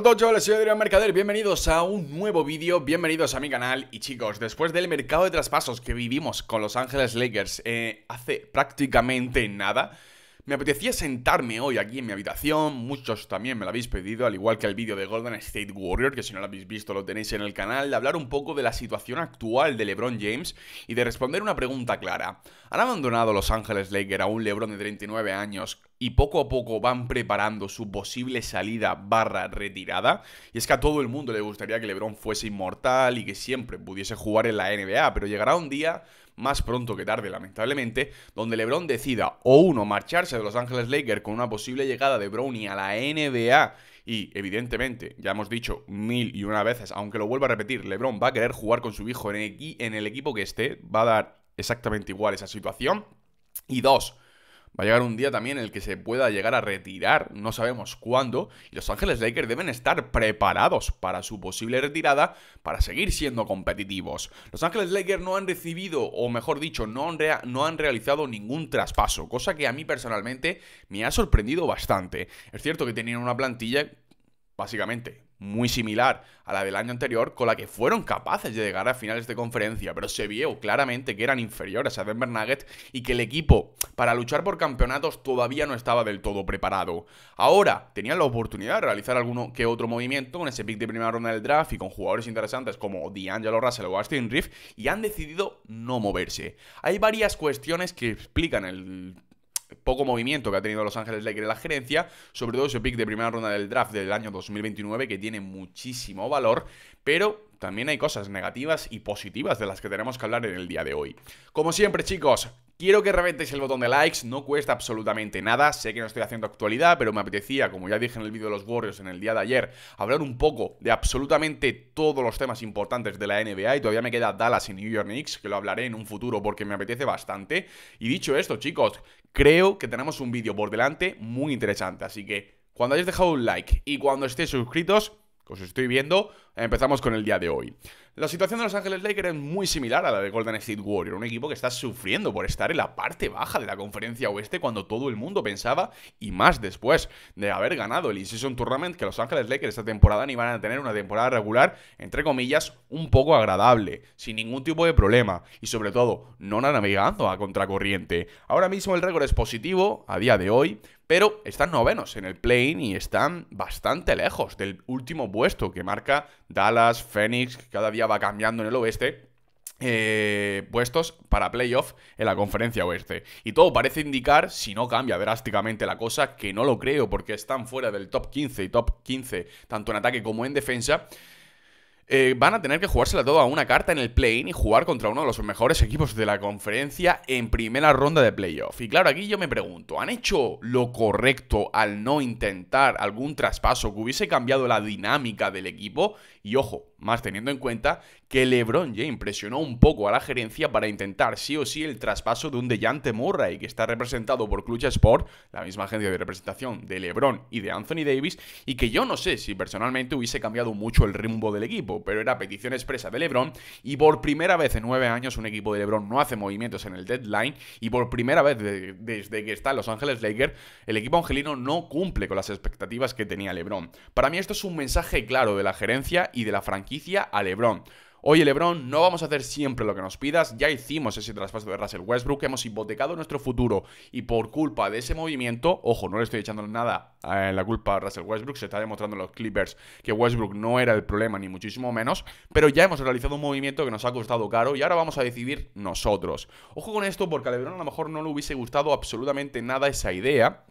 Hola chavales, soy Adrián Mercader, bienvenidos a un nuevo vídeo, bienvenidos a mi canal y chicos, después del mercado de traspasos que vivimos con Los Ángeles Lakers eh, hace prácticamente nada, me apetecía sentarme hoy aquí en mi habitación, muchos también me lo habéis pedido, al igual que el vídeo de Golden State Warrior, que si no lo habéis visto lo tenéis en el canal, de hablar un poco de la situación actual de LeBron James y de responder una pregunta clara. ¿Han abandonado Los Ángeles Lakers a un LeBron de 39 años y poco a poco van preparando su posible salida barra retirada. Y es que a todo el mundo le gustaría que Lebron fuese inmortal y que siempre pudiese jugar en la NBA, pero llegará un día más pronto que tarde, lamentablemente, donde LeBron decida o uno marcharse de Los Ángeles Lakers con una posible llegada de Brownie a la NBA y evidentemente, ya hemos dicho mil y una veces, aunque lo vuelva a repetir, LeBron va a querer jugar con su hijo en el equipo que esté, va a dar exactamente igual esa situación. Y dos, Va a llegar un día también en el que se pueda llegar a retirar, no sabemos cuándo, y Los Ángeles Lakers deben estar preparados para su posible retirada para seguir siendo competitivos. Los Ángeles Lakers no han recibido, o mejor dicho, no han, no han realizado ningún traspaso, cosa que a mí personalmente me ha sorprendido bastante. Es cierto que tenían una plantilla básicamente muy similar a la del año anterior, con la que fueron capaces de llegar a finales de conferencia, pero se vio claramente que eran inferiores a Denver Nuggets y que el equipo para luchar por campeonatos todavía no estaba del todo preparado. Ahora tenían la oportunidad de realizar alguno que otro movimiento con ese pick de primera ronda del draft y con jugadores interesantes como D'Angelo Russell o Austin Riff. y han decidido no moverse. Hay varias cuestiones que explican el poco movimiento que ha tenido Los Ángeles Lakers en la gerencia, sobre todo ese pick de primera ronda del draft del año 2029 que tiene muchísimo valor, pero también hay cosas negativas y positivas de las que tenemos que hablar en el día de hoy. Como siempre, chicos, Quiero que reventéis el botón de likes, no cuesta absolutamente nada, sé que no estoy haciendo actualidad, pero me apetecía, como ya dije en el vídeo de los Warriors en el día de ayer, hablar un poco de absolutamente todos los temas importantes de la NBA y todavía me queda Dallas y New York Knicks, que lo hablaré en un futuro porque me apetece bastante. Y dicho esto, chicos, creo que tenemos un vídeo por delante muy interesante, así que cuando hayáis dejado un like y cuando estéis suscritos os estoy viendo, empezamos con el día de hoy. La situación de Los Ángeles Lakers es muy similar a la de Golden State Warrior, un equipo que está sufriendo por estar en la parte baja de la conferencia oeste cuando todo el mundo pensaba, y más después de haber ganado el in Tournament, que Los Ángeles Lakers esta temporada ni van a tener una temporada regular, entre comillas, un poco agradable, sin ningún tipo de problema, y sobre todo, no navegando a contracorriente. Ahora mismo el récord es positivo, a día de hoy, pero están novenos en el plane y están bastante lejos del último puesto que marca Dallas, Phoenix, cada día va cambiando en el oeste. Eh, puestos para playoff en la conferencia oeste. Y todo parece indicar, si no cambia drásticamente la cosa, que no lo creo, porque están fuera del top 15 y top 15, tanto en ataque como en defensa. Eh, van a tener que jugársela toda a una carta en el play-in y jugar contra uno de los mejores equipos de la conferencia en primera ronda de playoff. Y claro, aquí yo me pregunto, ¿han hecho lo correcto al no intentar algún traspaso que hubiese cambiado la dinámica del equipo? Y ojo, más teniendo en cuenta que LeBron ya impresionó un poco a la gerencia para intentar sí o sí el traspaso de un Dejante Murray, que está representado por Clutch Sport, la misma agencia de representación de LeBron y de Anthony Davis, y que yo no sé si personalmente hubiese cambiado mucho el rumbo del equipo, pero era petición expresa de LeBron y por primera vez en nueve años un equipo de LeBron no hace movimientos en el deadline y por primera vez desde que está en Los Ángeles Lakers, el equipo angelino no cumple con las expectativas que tenía LeBron. Para mí esto es un mensaje claro de la gerencia y de la franquicia a LeBron. Oye, LeBron, no vamos a hacer siempre lo que nos pidas. Ya hicimos ese traspaso de Russell Westbrook, hemos hipotecado nuestro futuro y por culpa de ese movimiento, ojo, no le estoy echando nada eh, la culpa a Russell Westbrook, se está demostrando en los Clippers que Westbrook no era el problema, ni muchísimo menos, pero ya hemos realizado un movimiento que nos ha costado caro y ahora vamos a decidir nosotros. Ojo con esto porque a LeBron a lo mejor no le hubiese gustado absolutamente nada esa idea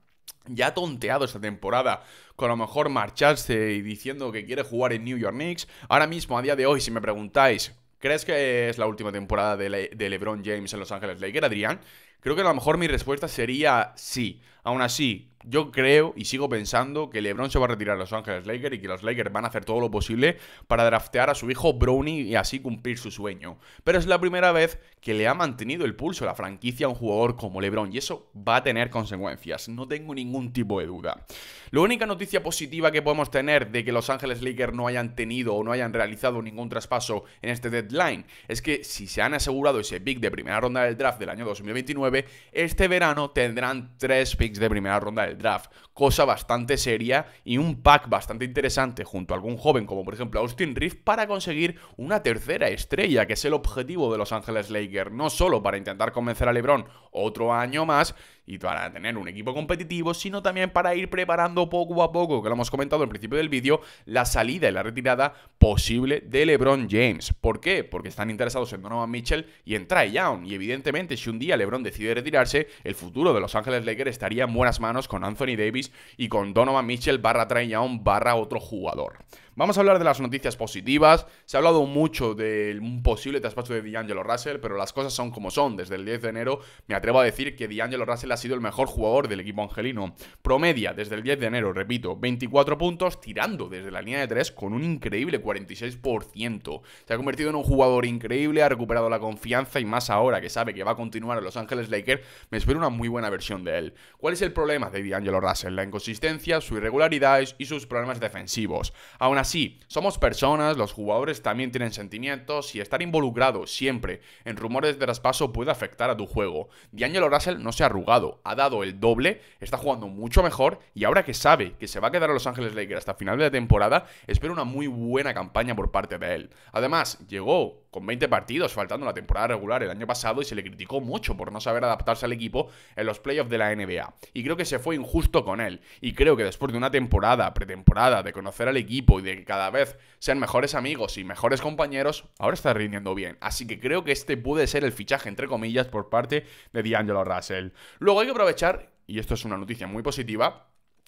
ya ha tonteado esta temporada con a lo mejor marcharse y diciendo que quiere jugar en New York Knicks. Ahora mismo, a día de hoy, si me preguntáis, ¿crees que es la última temporada de, de LeBron James en Los Ángeles Lakers, Adrián? Creo que a lo mejor mi respuesta sería sí. Aún así, yo creo y sigo pensando que LeBron se va a retirar a Los Ángeles Lakers y que los Lakers van a hacer todo lo posible para draftear a su hijo Brownie y así cumplir su sueño. Pero es la primera vez que le ha mantenido el pulso la franquicia a un jugador como LeBron y eso va a tener consecuencias, no tengo ningún tipo de duda. La única noticia positiva que podemos tener de que Los Ángeles Lakers no hayan tenido o no hayan realizado ningún traspaso en este deadline es que si se han asegurado ese pick de primera ronda del draft del año 2029 este verano tendrán tres picks de primera ronda del draft, cosa bastante seria y un pack bastante interesante junto a algún joven como por ejemplo Austin Reeves para conseguir una tercera estrella, que es el objetivo de Los Angeles Lakers, no solo para intentar convencer a LeBron otro año más, y para tener un equipo competitivo, sino también para ir preparando poco a poco, que lo hemos comentado al principio del vídeo, la salida y la retirada posible de LeBron James. ¿Por qué? Porque están interesados en Donovan Mitchell y en Trae Young. Y evidentemente, si un día LeBron decide retirarse, el futuro de Los Ángeles Lakers estaría en buenas manos con Anthony Davis y con Donovan Mitchell barra Trae Young barra otro jugador. Vamos a hablar de las noticias positivas. Se ha hablado mucho del posible traspaso de D'Angelo Russell, pero las cosas son como son. Desde el 10 de enero me atrevo a decir que D'Angelo Russell ha sido el mejor jugador del equipo angelino. Promedia desde el 10 de enero, repito, 24 puntos, tirando desde la línea de 3 con un increíble 46%. Se ha convertido en un jugador increíble, ha recuperado la confianza y más ahora que sabe que va a continuar en Los Ángeles Lakers, me espero una muy buena versión de él. ¿Cuál es el problema de D'Angelo Russell? La inconsistencia, su irregularidades y sus problemas defensivos. Aún así, somos personas, los jugadores también tienen sentimientos y estar involucrado siempre en rumores de traspaso puede afectar a tu juego. D'Angelo Russell no se ha arrugado ha dado el doble, está jugando mucho mejor y ahora que sabe que se va a quedar a Los Ángeles Lakers hasta final de la temporada, espero una muy buena campaña por parte de él. Además, llegó con 20 partidos faltando la temporada regular el año pasado y se le criticó mucho por no saber adaptarse al equipo en los playoffs de la NBA. Y creo que se fue injusto con él. Y creo que después de una temporada, pretemporada, de conocer al equipo y de que cada vez sean mejores amigos y mejores compañeros, ahora está rindiendo bien. Así que creo que este puede ser el fichaje, entre comillas, por parte de D'Angelo Russell. Luego hay que aprovechar, y esto es una noticia muy positiva,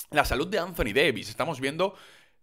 la salud de Anthony Davis. Estamos viendo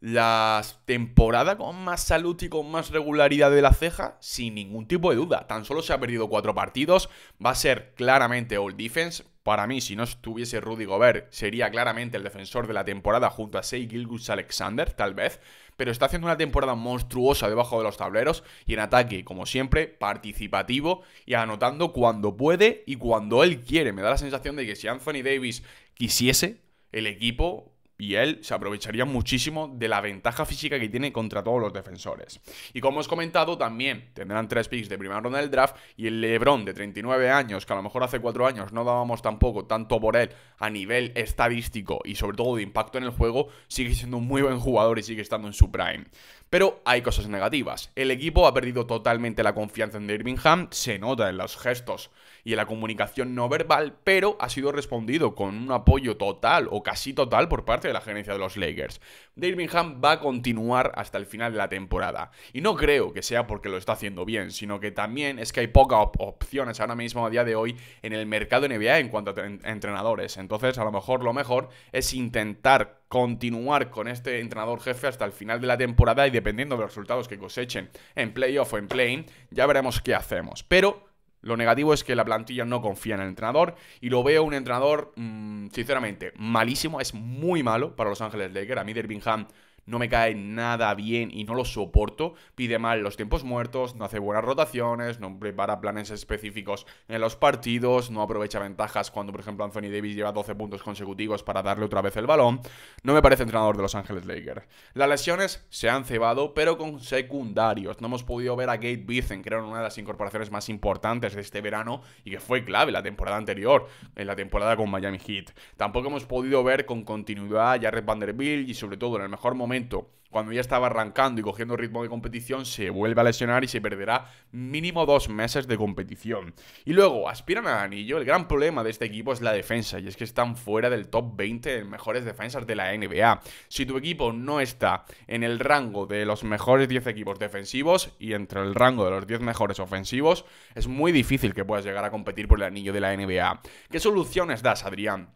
la temporada con más salud y con más regularidad de la ceja, sin ningún tipo de duda. Tan solo se ha perdido cuatro partidos, va a ser claramente All Defense. Para mí, si no estuviese Rudy Gobert, sería claramente el defensor de la temporada junto a Sei Gilgus Alexander, tal vez. Pero está haciendo una temporada monstruosa debajo de los tableros y en ataque, como siempre, participativo y anotando cuando puede y cuando él quiere. Me da la sensación de que si Anthony Davis quisiese, el equipo y él se aprovecharía muchísimo de la ventaja física que tiene contra todos los defensores. Y como os he comentado, también tendrán tres picks de primera ronda del draft y el LeBron de 39 años, que a lo mejor hace cuatro años no dábamos tampoco tanto por él a nivel estadístico y sobre todo de impacto en el juego, sigue siendo un muy buen jugador y sigue estando en su prime. Pero hay cosas negativas. El equipo ha perdido totalmente la confianza en Birmingham, se nota en los gestos y en la comunicación no verbal, pero ha sido respondido con un apoyo total o casi total por parte de la gerencia de los Lakers. Birmingham va a continuar hasta el final de la temporada. Y no creo que sea porque lo está haciendo bien, sino que también es que hay pocas opciones ahora mismo a día de hoy en el mercado NBA en cuanto a entrenadores. Entonces, a lo mejor lo mejor es intentar continuar con este entrenador jefe hasta el final de la temporada y dependiendo de los resultados que cosechen en playoff o en playing ya veremos qué hacemos. Pero lo negativo es que la plantilla no confía en el entrenador y lo veo un entrenador, mm, sinceramente, malísimo. Es muy malo para Los Ángeles Lakers. A mí ham no me cae nada bien y no lo soporto. Pide mal los tiempos muertos, no hace buenas rotaciones, no prepara planes específicos en los partidos, no aprovecha ventajas cuando, por ejemplo, Anthony Davis lleva 12 puntos consecutivos para darle otra vez el balón. No me parece entrenador de Los Ángeles Lakers. Las lesiones se han cebado, pero con secundarios. No hemos podido ver a Gabe Bizen, que era una de las incorporaciones más importantes de este verano y que fue clave la temporada anterior, en la temporada con Miami Heat. Tampoco hemos podido ver con continuidad a Jared Vanderbilt y sobre todo en el mejor momento cuando ya estaba arrancando y cogiendo ritmo de competición, se vuelve a lesionar y se perderá mínimo dos meses de competición. Y luego, aspiran al anillo. El gran problema de este equipo es la defensa, y es que están fuera del top 20 de mejores defensas de la NBA. Si tu equipo no está en el rango de los mejores 10 equipos defensivos y entre el rango de los 10 mejores ofensivos, es muy difícil que puedas llegar a competir por el anillo de la NBA. ¿Qué soluciones das, Adrián?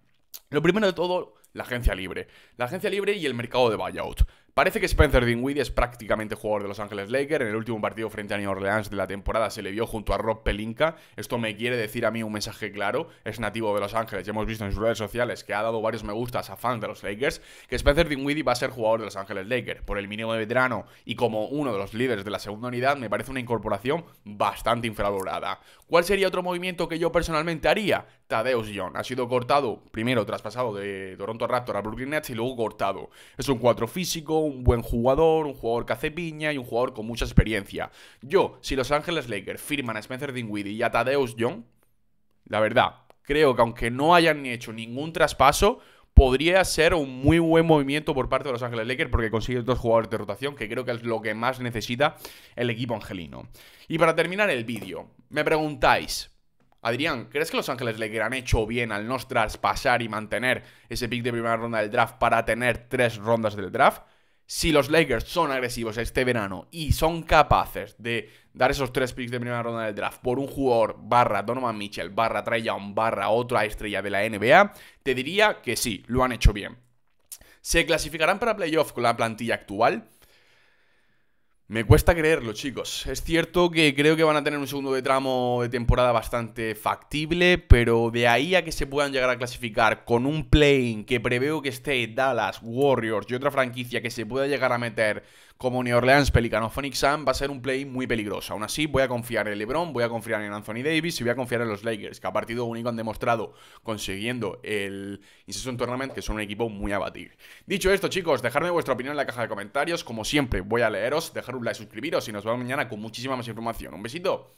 Lo primero de todo la agencia libre. La agencia libre y el mercado de buyout. Parece que Spencer Dinwiddie es prácticamente jugador de Los Ángeles Lakers. En el último partido frente a New Orleans de la temporada se le vio junto a Rob Pelinka. Esto me quiere decir a mí un mensaje claro. Es nativo de Los Ángeles. Ya hemos visto en sus redes sociales que ha dado varios me gustas a fans de los Lakers. Que Spencer Dinwiddie va a ser jugador de Los Ángeles Lakers. Por el mínimo de veterano y como uno de los líderes de la segunda unidad, me parece una incorporación bastante infravalorada. ¿Cuál sería otro movimiento que yo personalmente haría? Tadeusz Young. Ha sido cortado, primero traspasado de Toronto Raptor a Brooklyn Nets y luego cortado. Es un cuatro físico, un buen jugador, un jugador que hace piña y un jugador con mucha experiencia. Yo, si Los Ángeles Lakers firman a Spencer Dinwiddie y a Tadeusz Young, la verdad, creo que aunque no hayan hecho ningún traspaso, podría ser un muy buen movimiento por parte de Los Ángeles Lakers porque consiguen dos jugadores de rotación, que creo que es lo que más necesita el equipo angelino. Y para terminar el vídeo, me preguntáis, Adrián, ¿crees que Los Ángeles le han hecho bien al no traspasar y mantener ese pick de primera ronda del draft para tener tres rondas del draft? Si los Lakers son agresivos este verano y son capaces de dar esos tres picks de primera ronda del draft por un jugador barra Donovan Mitchell, barra Trae Young, barra otra estrella de la NBA, te diría que sí, lo han hecho bien. ¿Se clasificarán para playoff con la plantilla actual? Me cuesta creerlo, chicos. Es cierto que creo que van a tener un segundo de tramo de temporada bastante factible, pero de ahí a que se puedan llegar a clasificar con un plane que preveo que esté Dallas, Warriors y otra franquicia que se pueda llegar a meter como New Orleans, Pelicanos, Phoenix Sun, va a ser un play muy peligroso. Aún así, voy a confiar en LeBron, voy a confiar en Anthony Davis y voy a confiar en los Lakers, que a partido único han demostrado consiguiendo el en Tournament que son un equipo muy abatido. Dicho esto, chicos, dejadme vuestra opinión en la caja de comentarios. Como siempre, voy a leeros, dejar un like, suscribiros y nos vemos mañana con muchísima más información. Un besito